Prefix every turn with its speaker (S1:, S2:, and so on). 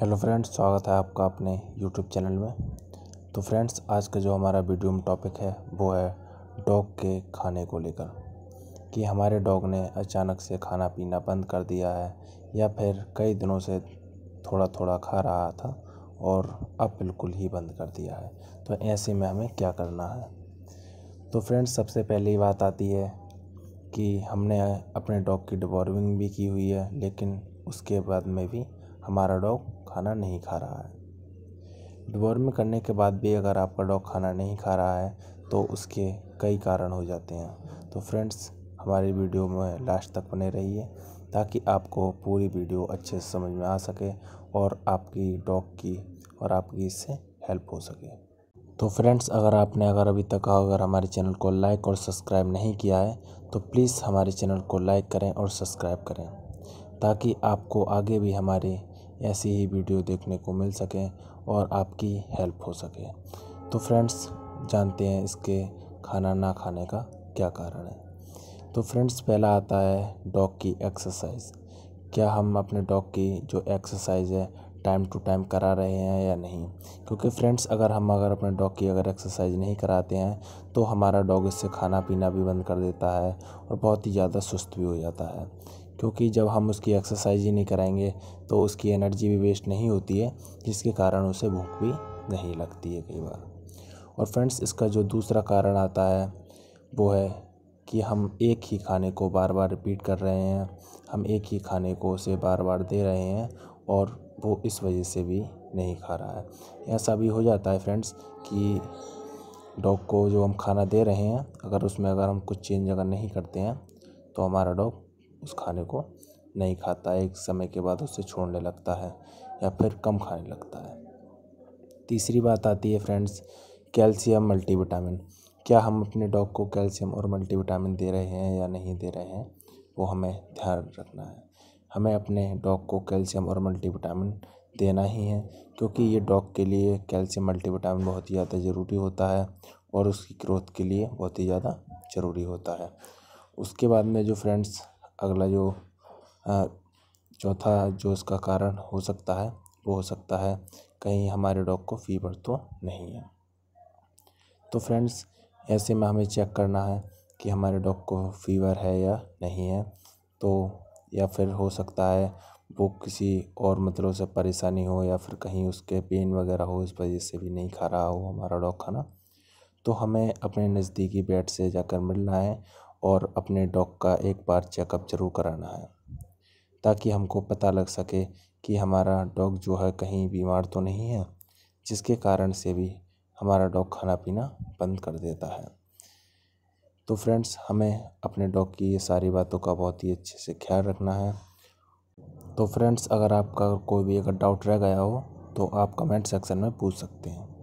S1: hello friends स्वागत है आपका अपने यूट्यूब चैनल में तो फ्रेंड्स आज का जो हमारा वीडियो में टॉपिक है वो है डॉग के खाने को लेकर कि हमारे डॉग ने अचानक से खाना पीना बंद कर दिया है या फिर कई दिनों से थोड़ा थोड़ा खा रहा था और अब बिल्कुल ही बंद कर दिया है तो ऐसे में हमें क्या करना है तो फ्रेंड्स सबसे पहली बात आती है कि हमने अपने डॉग की डिवॉर्मिंग भी की हुई है लेकिन उसके बाद में भी हमारा डॉग खाना नहीं खा रहा है डिवॉर्म करने के बाद भी अगर आपका डॉग खाना नहीं खा रहा है तो उसके कई कारण हो जाते हैं तो फ्रेंड्स हमारी वीडियो में लास्ट तक बने रहिए ताकि आपको पूरी वीडियो अच्छे से समझ में आ सके और आपकी डॉग की और आपकी इससे हेल्प हो सके तो फ्रेंड्स अगर आपने अगर अभी तक अगर हमारे चैनल को लाइक और सब्सक्राइब नहीं किया है तो प्लीज़ हमारे चैनल को लाइक करें और सब्सक्राइब करें ताकि आपको आगे भी हमारे ऐसी ही वीडियो देखने को मिल सकें और आपकी हेल्प हो सके तो फ्रेंड्स जानते हैं इसके खाना ना खाने का क्या कारण है तो फ्रेंड्स पहला आता है डॉग की एक्सरसाइज क्या हम अपने डॉग की जो एक्सरसाइज है टाइम टू टाइम करा रहे हैं या नहीं क्योंकि फ्रेंड्स अगर हम अगर अपने डॉग की अगर एक्सरसाइज नहीं कराते हैं तो हमारा डॉग इससे खाना पीना भी बंद कर देता है और बहुत ही ज़्यादा सुस्त भी हो जाता है क्योंकि जब हम उसकी एक्सरसाइज ही नहीं कराएंगे तो उसकी एनर्जी भी वेस्ट नहीं होती है जिसके कारण उसे भूख भी नहीं लगती है कई बार और फ्रेंड्स इसका जो दूसरा कारण आता है वो है कि हम एक ही खाने को बार बार रिपीट कर रहे हैं हम एक ही खाने को उसे बार बार दे रहे हैं और वो इस वजह से भी नहीं खा रहा है ऐसा भी हो जाता है फ्रेंड्स कि डॉग को जो हम खाना दे रहे हैं अगर उसमें अगर हम कुछ चेंज अगर नहीं करते हैं तो हमारा डॉग उस खाने को नहीं खाता है एक समय के बाद उसे छोड़ने लगता है या फिर कम खाने लगता है तीसरी बात आती है फ्रेंड्स कैल्शियम मल्टीविटामिन क्या हम अपने डॉग को कैल्शियम और मल्टीविटामिन दे रहे हैं या नहीं दे रहे हैं वो हमें ध्यान रखना है हमें अपने डॉग को कैल्शियम और मल्टीविटामिन देना ही है क्योंकि ये डॉग के लिए कैल्शियम मल्टीविटामिन बहुत ही ज़्यादा ज़रूरी होता है और उसकी ग्रोथ के लिए बहुत ही ज़्यादा ज़रूरी होता है उसके बाद में जो फ्रेंड्स अगला जो चौथा जो उसका कारण हो सकता है वो हो सकता है कहीं हमारे डॉग को फीवर तो नहीं है तो फ्रेंड्स ऐसे में हमें चेक करना है कि हमारे डॉग को फीवर है या नहीं है तो या फिर हो सकता है वो किसी और मतलब से परेशानी हो या फिर कहीं उसके पेन वगैरह हो इस वजह से भी नहीं खा रहा हो हमारा डॉग खाना तो हमें अपने नज़दीकी बेड से जाकर मिलना है और अपने डॉग का एक बार चेकअप ज़रूर कराना है ताकि हमको पता लग सके कि हमारा डॉग जो है कहीं बीमार तो नहीं है जिसके कारण से भी हमारा डॉग खाना पीना बंद कर देता है तो फ्रेंड्स हमें अपने डॉग की ये सारी बातों का बहुत ही अच्छे से ख्याल रखना है तो फ्रेंड्स अगर आपका कोई भी अगर डाउट रह गया हो तो आप कमेंट सेक्शन में पूछ सकते हैं